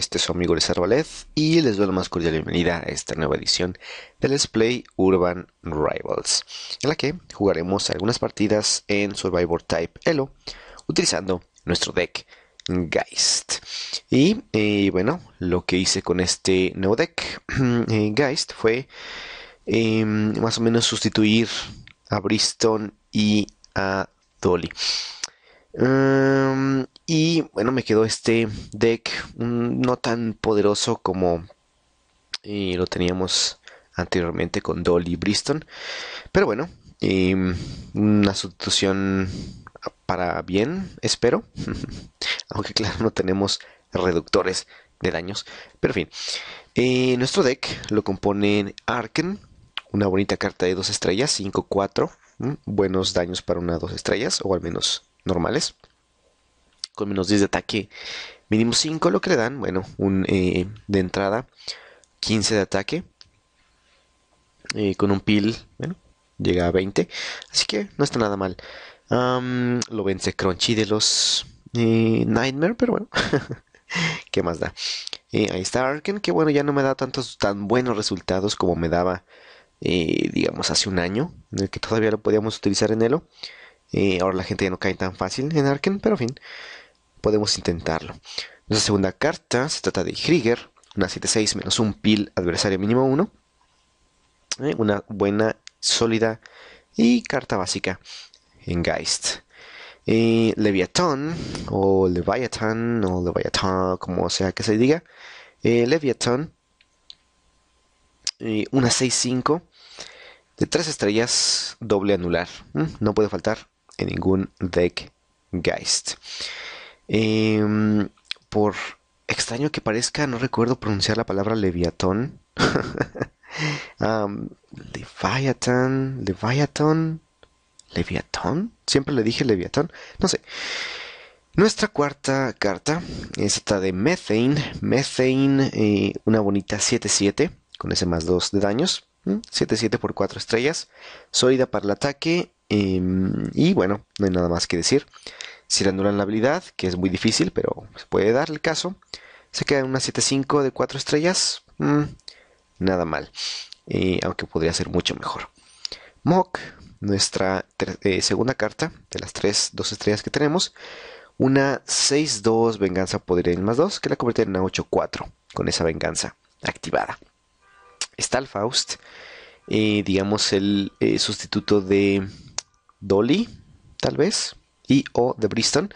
este es su amigo Luis Arbalez y les doy la más cordial bienvenida a esta nueva edición de Let's Play Urban Rivals, en la que jugaremos algunas partidas en Survivor Type Elo utilizando nuestro deck Geist. Y eh, bueno, lo que hice con este nuevo deck eh, Geist fue em, más o menos sustituir a Briston y a Dolly. Em, y bueno, me quedó este deck no tan poderoso como eh, lo teníamos anteriormente con Dolly Briston. Pero bueno, eh, una sustitución para bien, espero. Aunque claro, no tenemos reductores de daños. Pero en fin, eh, nuestro deck lo componen Arken, una bonita carta de dos estrellas, 5-4. Mm, buenos daños para una dos estrellas, o al menos normales con menos 10 de ataque, mínimo 5, lo que le dan, bueno, un eh, de entrada, 15 de ataque. Eh, con un pil, bueno, llega a 20. Así que no está nada mal. lo vence Crunchy de los eh, Nightmare, pero bueno. ¿Qué más da? ahí está Arken, que bueno, ya no me da tantos tan buenos resultados como me daba, digamos, hace un año, en el que todavía lo podíamos utilizar en Elo. ahora la gente ya no cae tan fácil en Arken, pero en fin podemos intentarlo. Nuestra segunda carta se trata de Krieger, una 7-6 menos un pil adversario mínimo 1. Eh, una buena, sólida y carta básica en Geist. Eh, Leviathan, o Leviathan, o Leviathan, como sea que se diga. Eh, Leviathan, eh, una 6-5 de 3 estrellas, doble anular. Mm, no puede faltar en ningún deck Geist. Em, por extraño que parezca, no recuerdo pronunciar la palabra Leviatón. Leviatón Leviatón Leviatón. Siempre le dije Leviatón, no sé. Nuestra cuarta carta es esta de Methane. Methane, eh, una bonita 7-7 con ese más 2 de daños. 7-7 por 4 estrellas. Sólida para el ataque. Em, y bueno, no hay nada más que decir. Si le anulan la habilidad, que es muy difícil, pero se puede dar el caso, se queda en una 7-5 de 4 estrellas. Mm, nada mal. aunque podría ser mucho mejor. Mock, nuestra eh, segunda carta de las 3 2 estrellas que tenemos. Una 6-2 venganza poder en más 2 que la convierte en una 8-4 con esa venganza activada. Está el Faust, eh, digamos el eh, sustituto de Dolly, tal vez y O de Bristol.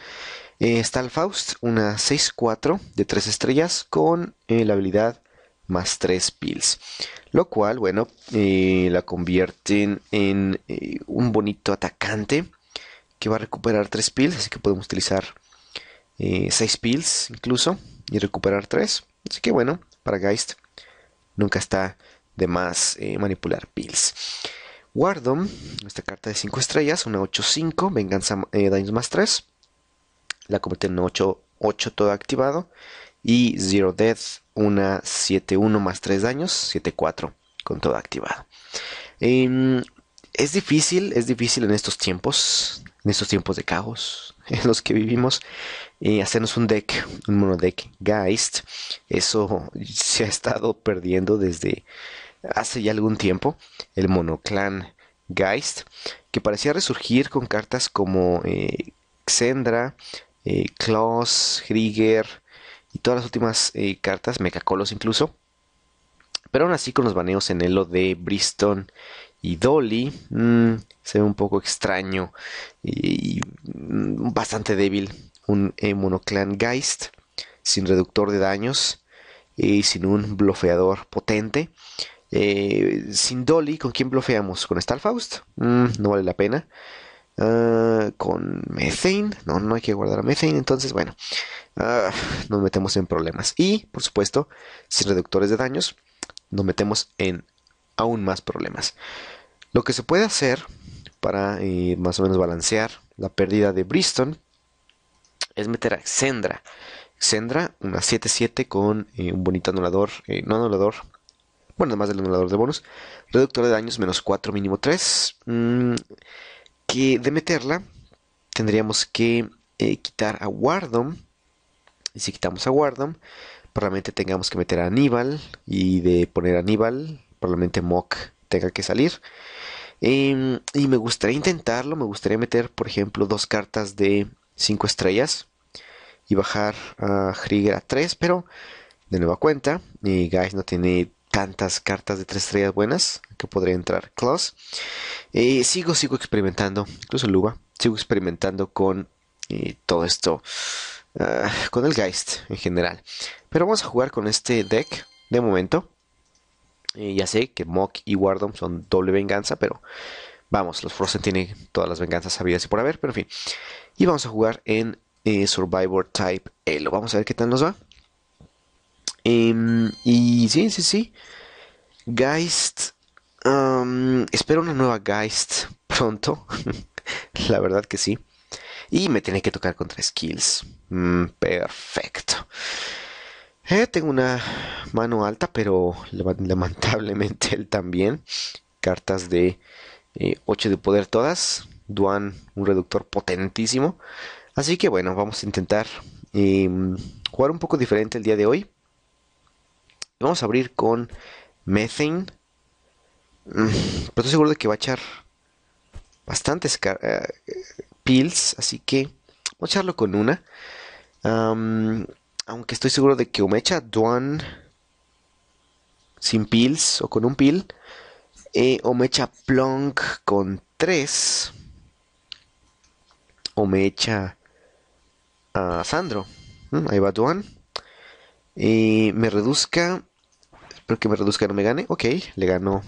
Eh, está el Faust, una 6-4 de 3 estrellas con eh, la habilidad más 3 pills. Lo cual, bueno, eh, la convierten en un bonito atacante que va a recuperar 3 pills, así que podemos utilizar 6 pills incluso y recuperar 3. Así que bueno, para Geist nunca está de más manipular pills. Wardom, nuestra carta de 5 estrellas, una 8-5, venganza eh, daños más 3. La convierte en 8-8 todo activado. Y Zero Death, una 7-1 más 3 daños, 7-4 con todo activado. Em, es difícil, es difícil en estos tiempos, en estos tiempos de caos en los que vivimos, eh, hacernos un deck, un monodeck Geist. Eso se ha estado perdiendo desde hace ya algún tiempo. El monoclan Geist, que parecía resurgir con cartas como eh, Xendra, eh, Klaus, Krieger y todas las últimas eh, cartas, Mechacolos incluso. Pero aún así con los baneos en elo de Briston y Dolly, mm, se ve un poco extraño y, mm, bastante débil un monoclan Geist sin reductor de daños y sin un blofeador potente. Eh, sin Dolly, ¿con quién bloqueamos? ¿Con Stalfaust? Mm, no vale la pena. Ah, con Methane, no, no hay que guardar a Methane, entonces bueno, ah, nos metemos en problemas. Y, por supuesto, sin reductores de daños, nos metemos en aún más problemas. Lo que se puede hacer para eh, más o menos balancear la pérdida de Briston es meter a Xendra. Xendra, una 7-7 con eh, un bonito anulador, no anulador, bueno, además del anulador de bonus. Reductor de daños menos 4, mínimo 3. Mm, que de meterla tendríamos que eh, quitar a Wardom. Y si quitamos a Wardom, probablemente tengamos que meter a Aníbal. Y de poner a Aníbal, probablemente Mock tenga que salir. Em, y me gustaría intentarlo. Me gustaría meter, por ejemplo, dos cartas de 5 estrellas. Y bajar a Hrigger a 3. Pero, de nueva cuenta, y eh, Guys no tiene tantas cartas de tres estrellas buenas que podría entrar Close. Eh, sigo, sigo experimentando, incluso Luba, sigo experimentando con eh, todo esto, ah, con el Geist en general. Pero vamos a jugar con este deck de momento. Eh, ya sé que Mock y Wardom son doble venganza, pero vamos, los Frozen tienen todas las venganzas habidas y por haber, pero en fin. Y vamos a jugar en Survivor Type Elo. Vamos a ver qué tal nos va. Em, y sí, sí, sí. Geist. espero una nueva Geist pronto. La verdad que sí. Y me tiene que tocar contra skills. Mm, perfecto. Eh, tengo una mano alta, pero lamentablemente él también. Cartas de 8 eh, de poder todas. Duan, un reductor potentísimo. Así que bueno, vamos a intentar em, jugar un poco diferente el día de hoy. Vamos a abrir con Methane. Mm, Pero pues estoy seguro de que va a echar bastantes eh, pills, así que voy a echarlo con una. aunque estoy seguro de que o me echa Duan sin pills o con un pill, eh, o me echa Plonk con tres, o me echa ah, Sandro. Mm, ahí va Duan. Y eh, me reduzca. Espero que me reduzca, no me gane. Ok, le ganó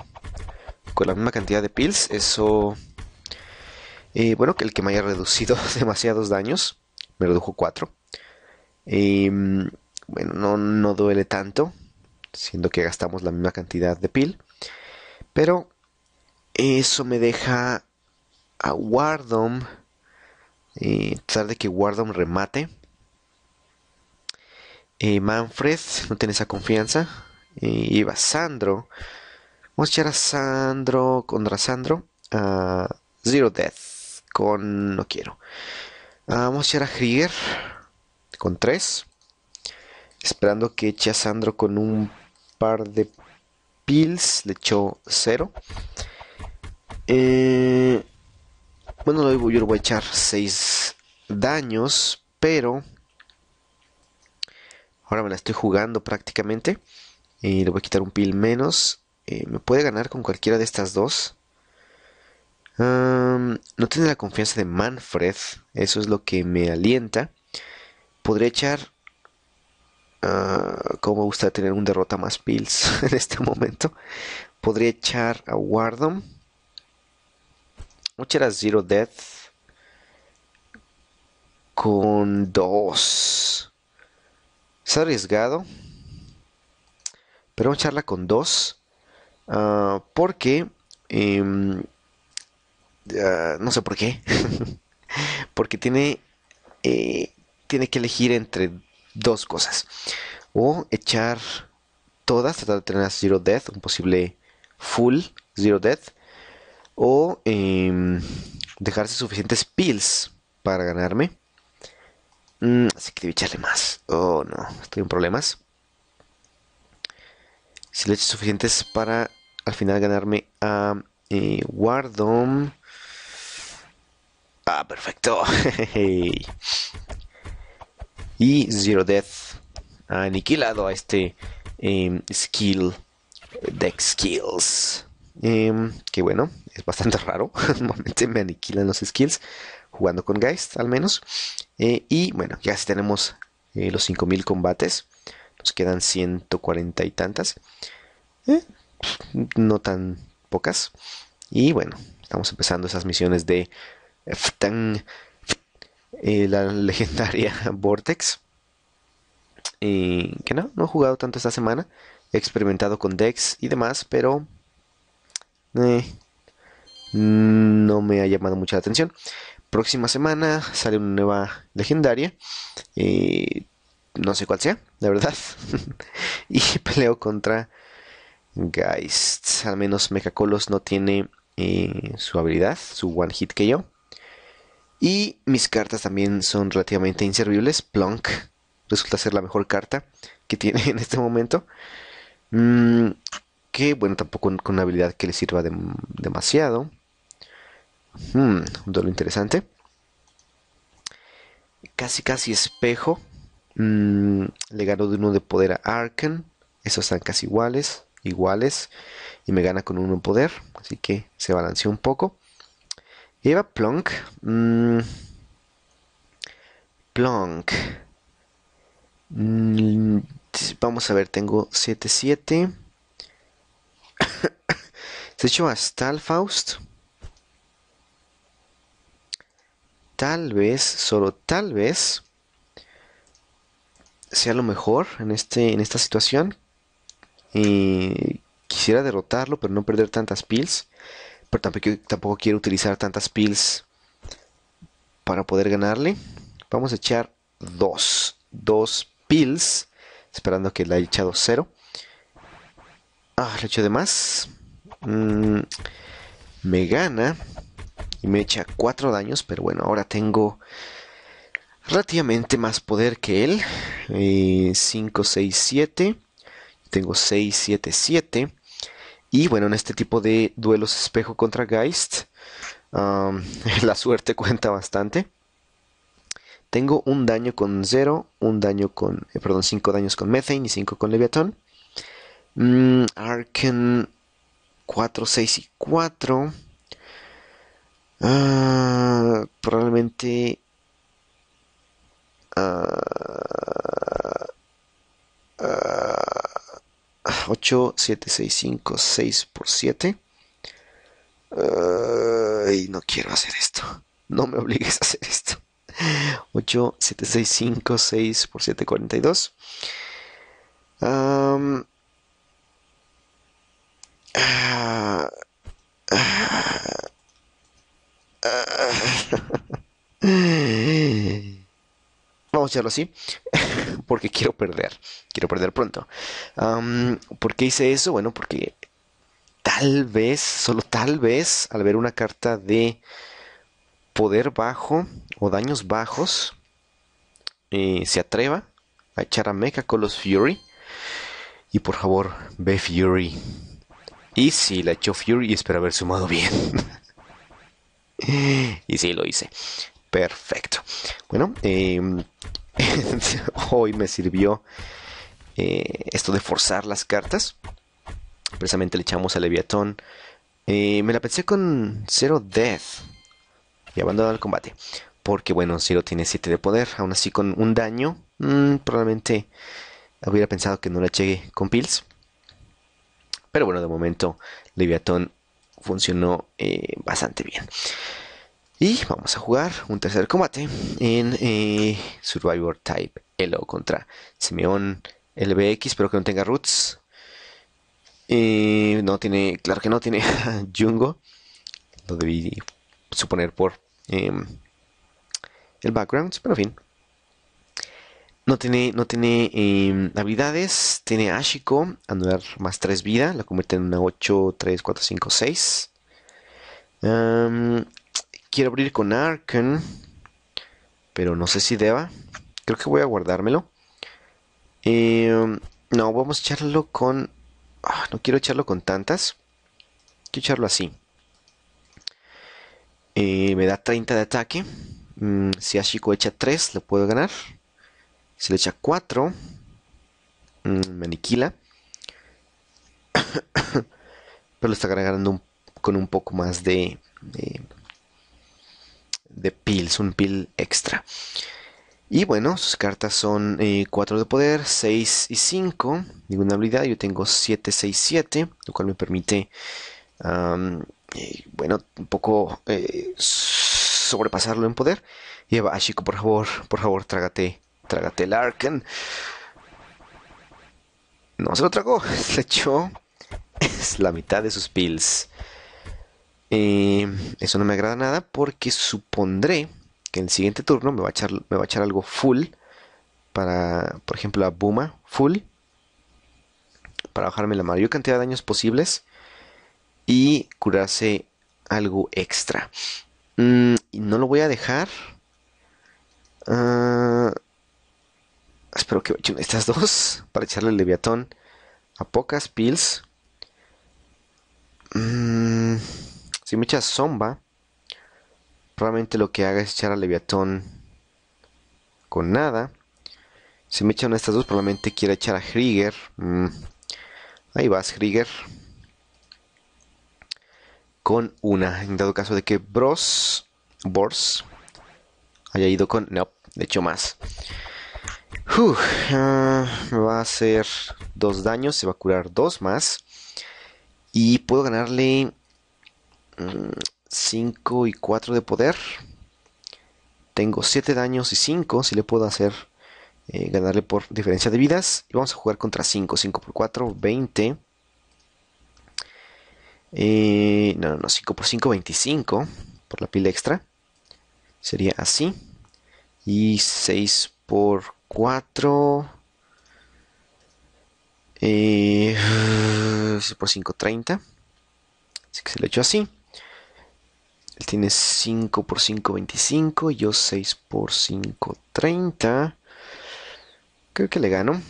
con la misma cantidad de pills. Eso. Eh, bueno, que el que me haya reducido demasiados daños. Me redujo 4. Em, bueno, no, no duele tanto. Siendo que gastamos la misma cantidad de pill. Pero eso me deja a Wardom. y eh, tratar de que Wardom remate. Eh, Manfred, no tiene esa confianza. Y eh, va Sandro. Vamos a echar a Sandro contra Sandro. Ah, Zero Death con no quiero. Ah, vamos a echar a Krieger con 3. Esperando que eche a Sandro con un par de pills. Le echó 0. Eh, bueno, yo voy a echar 6 daños. Pero Ahora me la estoy jugando prácticamente. Y le voy a quitar un pil menos. Eh, me puede ganar con cualquiera de estas dos. no tiene la confianza de Manfred. Eso es lo que me alienta. Podría echar... Ah, como me gusta tener un derrota más pills en este momento. Podría echar a Wardom. Voy a echar a Zero Death. Con dos ha arriesgado. Pero vamos a echarla con dos. Ah, porque... Em, ah, no sé por qué. porque tiene... Eh, tiene que elegir entre dos cosas. O echar todas, tratar de tener a Zero Death, un posible full Zero Death. O em, dejarse suficientes pills para ganarme. Mm, así que debo echarle más. Oh, no. Estoy en problemas. Si le echo suficientes para al final ganarme a eh, Wardom. Ah, perfecto. y Zero Death ha aniquilado a este em, skill. Deck Skills. Em, que bueno, es bastante raro. Normalmente me aniquilan los skills. Jugando con Geist, al menos. Eh, y bueno, ya tenemos eh, los 5000 combates. Nos quedan 140 y tantas. Eh, no tan pocas. Y bueno, estamos empezando esas misiones de tan la legendaria Vortex. que no, no he jugado tanto esta semana. He experimentado con decks y demás, pero no me ha llamado mucha la atención próxima semana sale una nueva legendaria. Eh, no sé cuál sea, la verdad. y peleo contra Geist. Al menos Mechacolos no tiene eh, su habilidad, su one hit que yo. Y mis cartas también son relativamente inservibles. Plunk resulta ser la mejor carta que tiene en este momento. Mm, que bueno, tampoco con una habilidad que le sirva demasiado. Hmm, un duelo interesante. Casi casi espejo. Mm, le ganó de uno de poder a Arken. Esos están casi iguales. Iguales. Y me gana con uno de poder. Así que se balanceó un poco. Lleva Plonk. Mm, Plonk. Mm, vamos a ver, tengo 7-7. Se echó a Stalfaust. tal vez, solo tal vez, sea lo mejor en, este, en esta situación. Y quisiera derrotarlo, pero no perder tantas pills. Pero tampoco, quiero utilizar tantas pills para poder ganarle. Vamos a echar dos. Dos pills. Esperando que le haya echado cero. Ah, le he de más. Mm, me gana me echa 4 daños, pero bueno, ahora tengo relativamente más poder que él. 5, 6, 7. Tengo 6, 7, 7. Y bueno, en este tipo de duelos espejo contra Geist, la suerte cuenta bastante. Tengo un daño con 0, un daño con, eh, perdón, 5 daños con Methane y 5 con Leviatón. Arken 4, 6 y 4. Uh, probablemente uh, uh, 8, 7, 6, 5, 6 por 7. Ah, y no quiero hacer esto. No me obligues a hacer esto. 8, 7, 6, 5, 6 por 7, 42. Um, ah, ah, Vamos a echarlo así, porque quiero perder, quiero perder pronto. ¿Por qué hice eso? Bueno, porque tal vez, solo tal vez, al ver una carta de poder bajo o daños bajos, eh, se atreva a echar a Mecha con los Fury. Y por favor, ve Fury. Y si la echó Fury, espero haber sumado bien. y sí, lo hice. Perfecto. Bueno, em, hoy me sirvió eh, esto de forzar las cartas. Precisamente le echamos a Leviatón. Eh, me la pensé con 0 Death y abandonado el combate. Porque bueno, lo tiene 7 de poder. Aún así, con un daño, mm, probablemente hubiera pensado que no la llegue con Pills. Pero bueno, de momento, Leviatón funcionó eh, bastante bien. Y vamos a jugar un tercer combate en eh, Survivor Type Elo contra Simeón LBX, pero que no tenga roots. Eh, no tiene, claro que no tiene Jungo. Lo debí suponer por em, el background, pero en fin, no tiene, no tiene eh, habilidades. Tiene Ashiko, anular más 3 vida. La convierte en una 8, 3, 4, 5, 6. quiero abrir con Arken. Pero no sé si deba. Creo que voy a guardármelo. Em, no, vamos a echarlo con... Ah, no quiero echarlo con tantas. Quiero echarlo así. Eh, me da 30 de ataque. Mm, si Ashiko echa 3, Lo puedo ganar. Se le echa 4, me aniquila. Pero lo está cargando con un poco más de, de, pills, un pill extra. Y bueno, sus cartas son 4 eh, de poder, 6 y 5. Ninguna habilidad, yo tengo 7, 6, 7, lo cual me permite, eh, bueno, un poco eh, sobrepasarlo en poder. Y a Chico, por favor, por favor, trágate trágate el Arken. No se lo tragó, se echó es la mitad de sus pills. eso no me agrada nada porque supondré que en el siguiente turno me va a echar, me va a echar algo full para, por ejemplo, a Buma full para bajarme la mayor cantidad de daños posibles y curarse algo extra. Mm, no lo voy a dejar. Ah, Espero que de estas dos para echarle el Leviatón a pocas pills. Mm, si me echa Zomba, probablemente lo que haga es echar al Leviatón con nada. Si me echan estas dos, probablemente quiera echar a Krieger. Mm, ahí vas, Krieger. Con una, en dado caso de que Bros, Bors haya ido con... No, de hecho más. Ah, me va a hacer dos daños, se va a curar dos más. Y puedo ganarle 5 mm, y 4 de poder. Tengo 7 daños y 5, si le puedo hacer eh, ganarle por diferencia de vidas. Y vamos a jugar contra 5, 5 por 4, 20. Eh, no, no, no, 5 por 5, 25 por la pila extra. Sería así. Y 6 por 4 por 5, 30. Así que se lo echo así. Él tiene 5 por 5, 25. Yo 6 por 5, 30. Creo que le gano.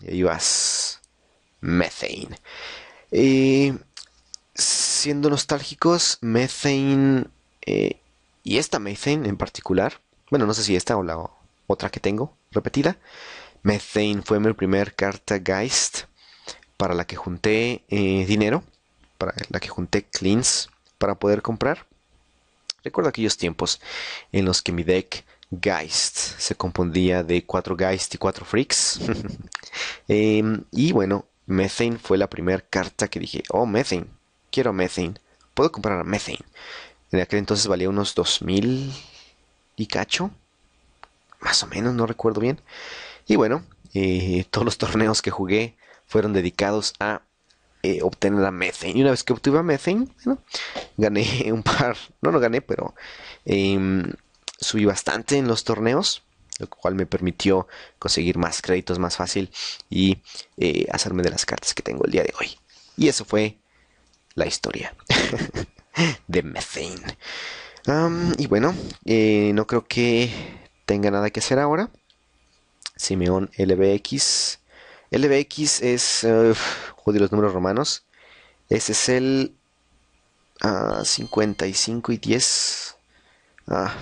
Y ahí vas. Methane. siendo nostálgicos, Methane. Eh, y esta Methane en particular. Bueno, no sé si esta o la, otra que tengo repetida. Methane fue mi primer carta Geist para la que junté eh, dinero, para la que junté cleans para poder comprar. Recuerdo aquellos tiempos en los que mi deck Geist se compondía de cuatro Geist y cuatro Freaks. Em, y bueno, Methane fue la primera carta que dije, oh Methane, quiero Methane, puedo comprar Methane. En aquel entonces valía unos 2000 y cacho, más o menos, no recuerdo bien. Y bueno, eh, todos los torneos que jugué fueron dedicados a eh, obtener a Methane. Y una vez que obtuve a Methane, gané un par, no lo no gané, pero em, subí bastante en los torneos, lo cual me permitió conseguir más créditos más fácil y eh, hacerme de las cartas que tengo el día de hoy. Y eso fue la historia de Methane. y bueno, no creo que tenga nada que hacer ahora. Simeón LBX. LBX es, eh, joder, los números romanos. Ese es el 55 ah, y 10. Ah,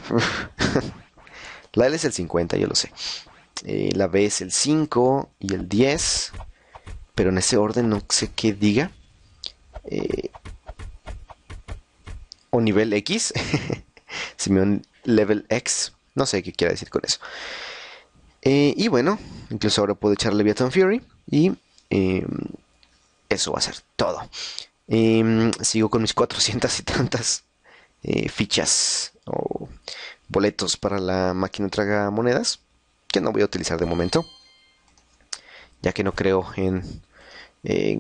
la L es el 50, yo lo sé. Eh, la B es el 5 y el 10. Pero en ese orden no sé qué diga. Eh, o nivel X. Simeón Level X. No sé qué quiera decir con eso. Eh, y bueno, incluso ahora puedo echarle Leviathan Fury y eh, eso va a ser todo. Em, sigo con mis 400 y tantas eh, fichas o boletos para la máquina traga monedas que no voy a utilizar de momento, ya que no creo en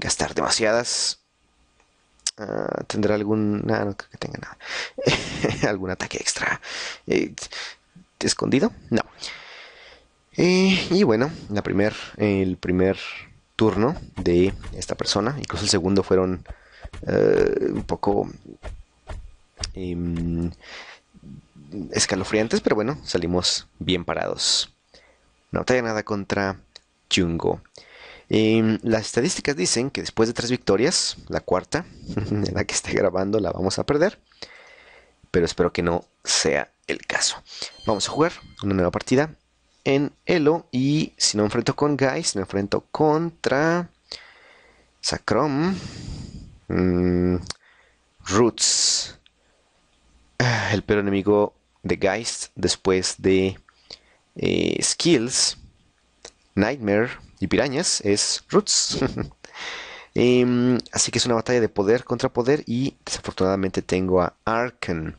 gastar demasiadas. Ah, tendrá algún. Ah, no creo que tenga nada. algún ataque extra escondido. No. y bueno, la primer, el primer turno de esta persona, incluso el segundo fueron eh, un poco em, escalofriantes, pero bueno, salimos bien parados. No trae nada contra Jungo. Em, las estadísticas dicen que después de tres victorias, la cuarta, en la que esté grabando, la vamos a perder. Pero espero que no sea el caso. Vamos a jugar una nueva partida en Elo. Y si no enfrento con Geist me enfrento contra Sacrom. Mm, Roots. Ah, el peor enemigo de Geist después de eh, Skills, Nightmare y Pirañas es Roots. Em, así que es una batalla de poder contra poder y desafortunadamente tengo a Arkan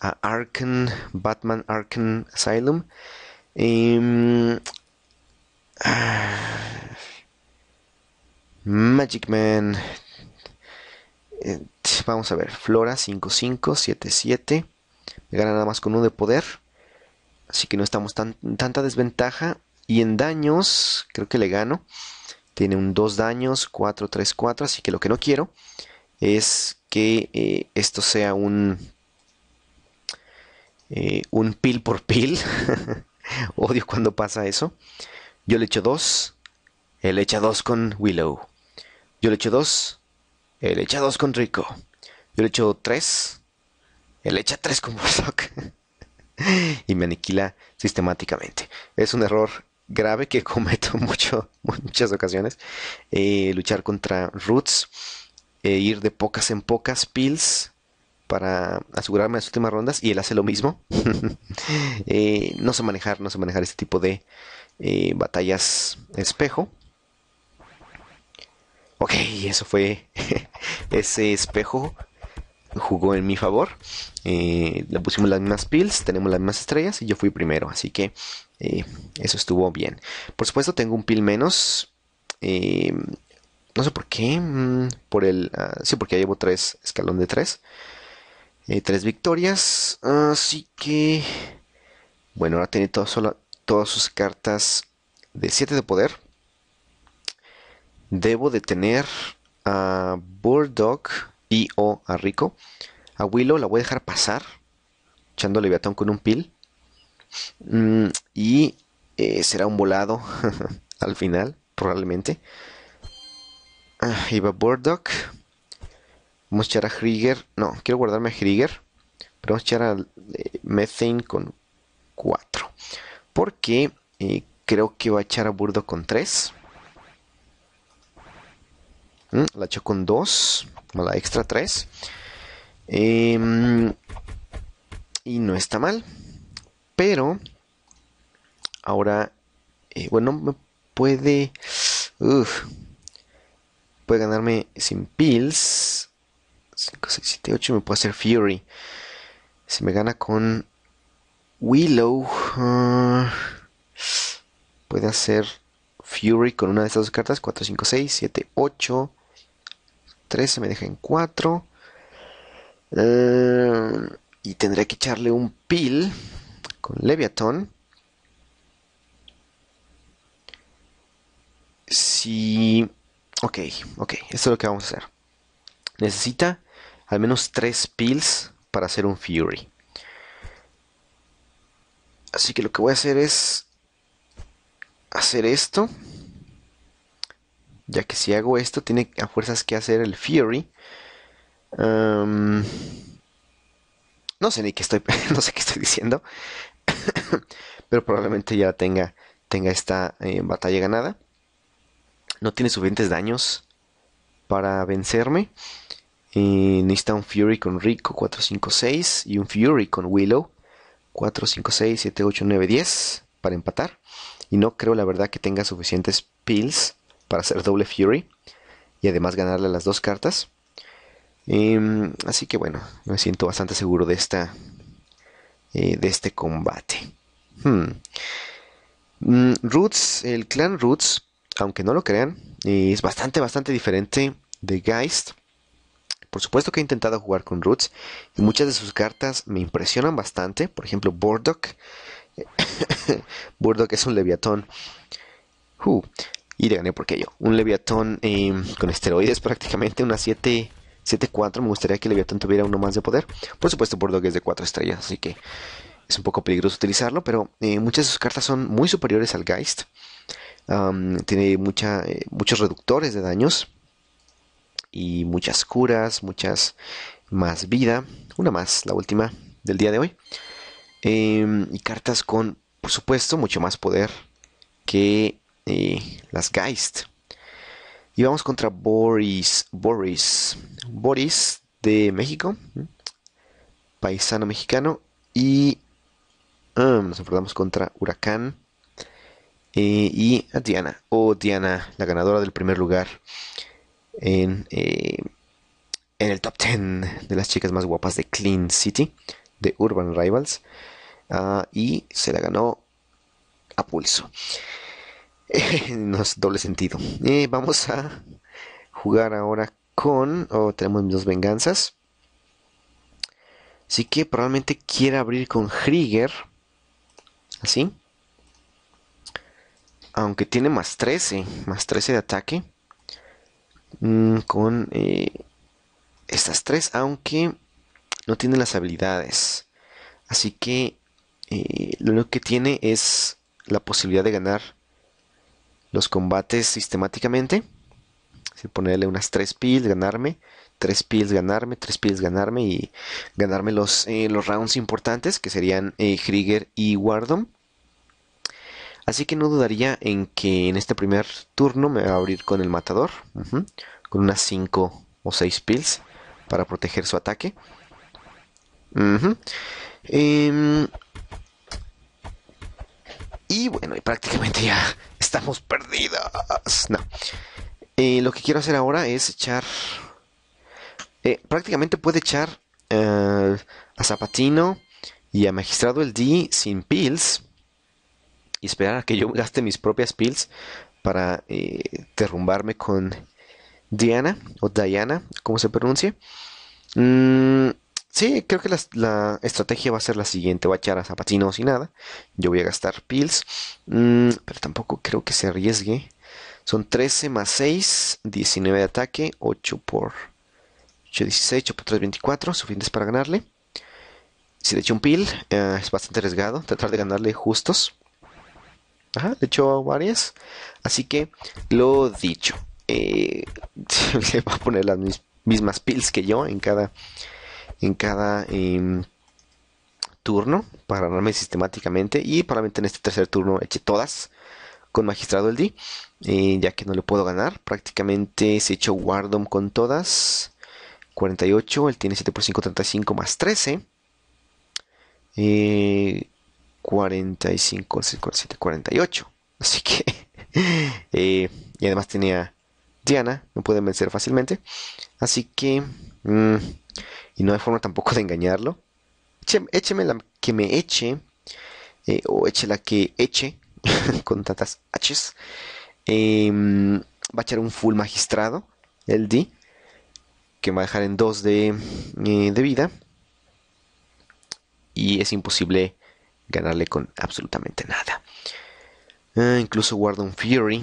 a Batman Arkham Asylum. Em, ah, Magic Man. Eh, vamos a ver, Flora 5577. Me gana nada más con uno de poder. Así que no estamos tan tanta desventaja. Y en daños, creo que le gano. Tiene un 2 daños, 4, 3, 4. Así que lo que no quiero es que eh, esto sea un eh, un pil por pil. Odio cuando pasa eso. Yo le echo dos. Él echa dos con Willow. Yo le echo dos. Él echa dos con Rico. Yo le echo tres. Él echa tres con Bostock. y me aniquila sistemáticamente. Es un error grave que cometo mucho, muchas ocasiones. Eh, luchar contra Roots. Eh, ir de pocas en pocas pills para asegurarme las últimas rondas y él hace lo mismo. Eh, no sé manejar, no sé manejar este tipo de eh, batallas espejo. Ok, eso fue ese espejo jugó en mi favor. Eh, le pusimos las mismas pills, tenemos las mismas estrellas y yo fui primero, así que eso estuvo bien. Por supuesto tengo un pill menos. no sé por qué. Mm, por el. Ah, sí, porque llevo tres escalón de tres. Eh, tres victorias. Así que, bueno, ahora tiene todas, todas sus cartas de siete de poder. Debo detener a Burdock y o a Rico. A Willow la voy a dejar pasar, echando Leviatón con un pil. Mm, y eh, será un volado al final, probablemente. Ah, iba Burdock. Vamos a echar a Krieger. No, quiero guardarme a Krieger. Pero vamos a echar a eh, Methane con 4. Porque eh, creo que va a echar a Burdo con 3. Mm, la echo con 2. La extra 3. Em, y no está mal. Pero. Ahora. Eh, bueno, me puede. Uf, puede ganarme sin pills. 5, 6, 7, 8 me puedo hacer Fury. Si me gana con Willow, ah, puede hacer Fury con una de estas dos cartas. 4, 5, 6, 7, 8. 13 me deja en 4. Ah, y tendría que echarle un Pill con Leviathan. Si... Ok, ok, esto es lo que vamos a hacer. Necesita al menos tres pills para hacer un Fury. Así que lo que voy a hacer es hacer esto. Ya que si hago esto, tiene a fuerzas que hacer el Fury. no sé ni qué estoy, no sé qué estoy diciendo. pero probablemente ya tenga, tenga esta eh, batalla ganada. No tiene suficientes daños para vencerme necesita un Fury con Rico 456 y un Fury con Willow 6, 7, 8, 9, 10 para empatar. Y no creo la verdad que tenga suficientes pills para hacer doble Fury y además ganarle las dos cartas. Em, así que bueno, me siento bastante seguro de esta eh, de este combate. Hmm. Mm, Roots, el clan Roots, aunque no lo crean, eh, es bastante bastante diferente de Geist. Por supuesto que he intentado jugar con Roots y muchas de sus cartas me impresionan bastante. Por ejemplo, Burdock. Burdock es un leviatón. Uh, y le gané porque yo. Un leviatón em, con esteroides prácticamente, una 7. 4 me gustaría que el Leviatón tuviera uno más de poder. Por supuesto, Burdock es de 4 estrellas, así que es un poco peligroso utilizarlo, pero eh, muchas de sus cartas son muy superiores al Geist. tiene eh, muchos reductores de daños y muchas curas, muchas más vida, una más, la última del día de hoy. Em, y cartas con, por supuesto, mucho más poder que eh, las Geist. Y vamos contra Boris, Boris, Boris de México, paisano mexicano. Y ah, nos enfrentamos contra Huracán eh, y a Diana, o oh, Diana, la ganadora del primer lugar eh, en, el top 10 de las chicas más guapas de Clean City, de Urban Rivals, ah, y se la ganó a pulso. no es doble sentido. vamos a jugar ahora con... Oh, tenemos dos venganzas. Así que probablemente quiera abrir con Krieger. Así. Aunque tiene más 13. Más 13 de ataque. Mm, con eh, estas tres, aunque no tiene las habilidades. Así que eh, lo único que tiene es la posibilidad de ganar los combates sistemáticamente. ponerle unas tres pills, ganarme, tres pills, ganarme, tres pills, ganarme y ganarme los, eh, los rounds importantes que serían Krieger y Wardom. Así que no dudaría en que en este primer turno me va a abrir con el matador, con unas 5 o 6 pills para proteger su ataque. Em, y bueno, y prácticamente ya estamos perdidas. No. Eh, lo que quiero hacer ahora es echar... Eh, prácticamente puede echar eh, a Zapatino y a Magistrado el D sin pills y esperar a que yo gaste mis propias pills para eh, derrumbarme con Diana o Diana, como se pronuncie mm, sí, creo que la, estrategia va a ser la siguiente: va a echar a Zapatino sin nada. Yo voy a gastar pills, mm, pero tampoco creo que se arriesgue. Son 13 más 6, 19 de ataque, 8 por 8, 16, 8 por 3, 24, suficientes para ganarle. Si le echo un Pill eh, es bastante arriesgado tratar de ganarle justos. Ajá, de hecho varias. Así que lo dicho. Eh, se va a poner las mismas pills que yo en cada, en cada em, turno para ganarme sistemáticamente y probablemente en este tercer turno eche todas con Magistrado el D, eh, ya que no le puedo ganar. Prácticamente se echó Wardom con todas. 48, él tiene 7 por 5, 35 más 13. Eh, 45, 47, 48. Así que. Eh, y además tenía Diana, no pueden vencer fácilmente. Así que. Mm, y no hay forma tampoco de engañarlo. écheme la que me eche. Eh, o eche la que eche. con tantas H's. Em, va a echar un full magistrado. El D. Que me va a dejar en 2 de, eh, de vida. Y es imposible ganarle con absolutamente nada. Eh, incluso Warden Fury.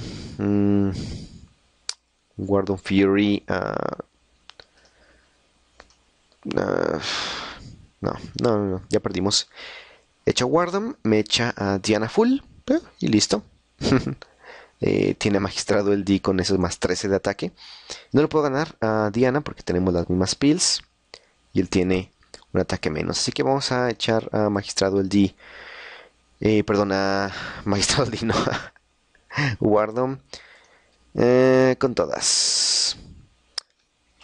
Warden mm, Fury. Ah, ah, no, no, no, ya perdimos. Echa Wardom. me echa a Diana Full eh, y listo. Eh, tiene magistrado el D con esos más 13 de ataque. No lo puedo ganar a Diana porque tenemos las mismas pills. Y él tiene un ataque menos. Así que vamos a echar a Magistrado el D. Eh, perdón, a Magistrado el D, no. Eh, con todas.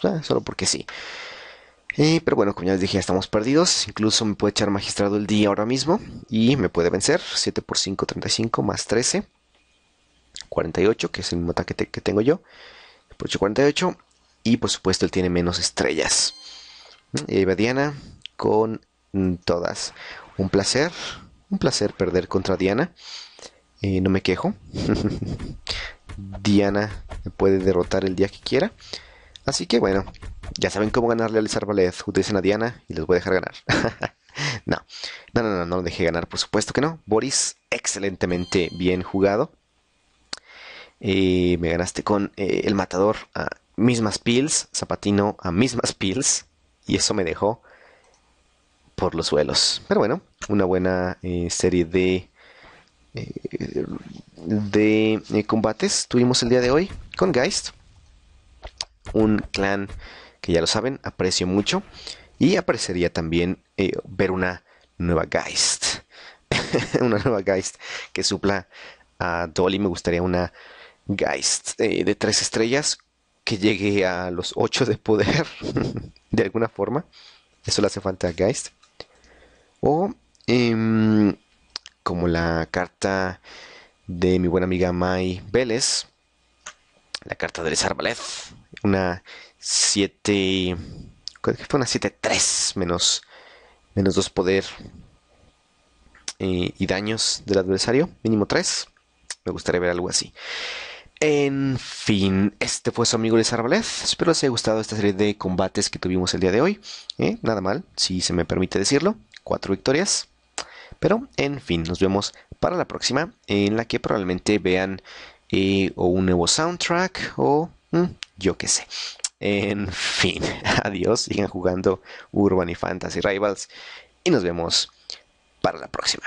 Ah, solo porque sí. Eh, pero bueno, como ya les dije, ya estamos perdidos. Incluso me puede echar magistrado el D ahora mismo. Y me puede vencer. 7 por 5, 35, más 13. 48, que es el mismo ataque que tengo yo. Por 8, 48. Y por supuesto, él tiene menos estrellas. Mm, y ahí va Diana con mm, todas. Un placer, un placer perder contra Diana. Eh, no me quejo. Diana me puede derrotar el día que quiera. Así que bueno, ya saben cómo ganarle al Zarbalez. Utilicen a Diana y les voy a dejar ganar. no. no, no, no, no lo dejé ganar, por supuesto que no. Boris, excelentemente bien jugado. Eh, me ganaste con eh, el matador a mismas pills, Zapatino a mismas pills. Y eso me dejó por los suelos. Pero bueno, una buena eh, serie de, eh, de eh, combates tuvimos el día de hoy con Geist. Un clan que ya lo saben, aprecio mucho. Y aparecería también ver una nueva Geist. una nueva Geist que supla a Dolly. Me gustaría una Geist de tres estrellas que llegue a los ocho de poder de alguna forma. Eso le hace falta a Geist. O em, como la carta de mi buena amiga Mai Vélez, la carta de Zarbalez, una 7, creo fue una 7-3 menos, menos 2 poder eh, y daños del adversario, mínimo 3. Me gustaría ver algo así. En fin, este fue su amigo Lesar Valez. Espero les haya gustado esta serie de combates que tuvimos el día de hoy. ¿eh? Nada mal, si se me permite decirlo cuatro victorias. Pero, en fin, nos vemos para la próxima, en la que probablemente vean eh, o un nuevo soundtrack o mm, yo qué sé. En fin, adiós, sigan jugando Urban y Fantasy Rivals y nos vemos para la próxima.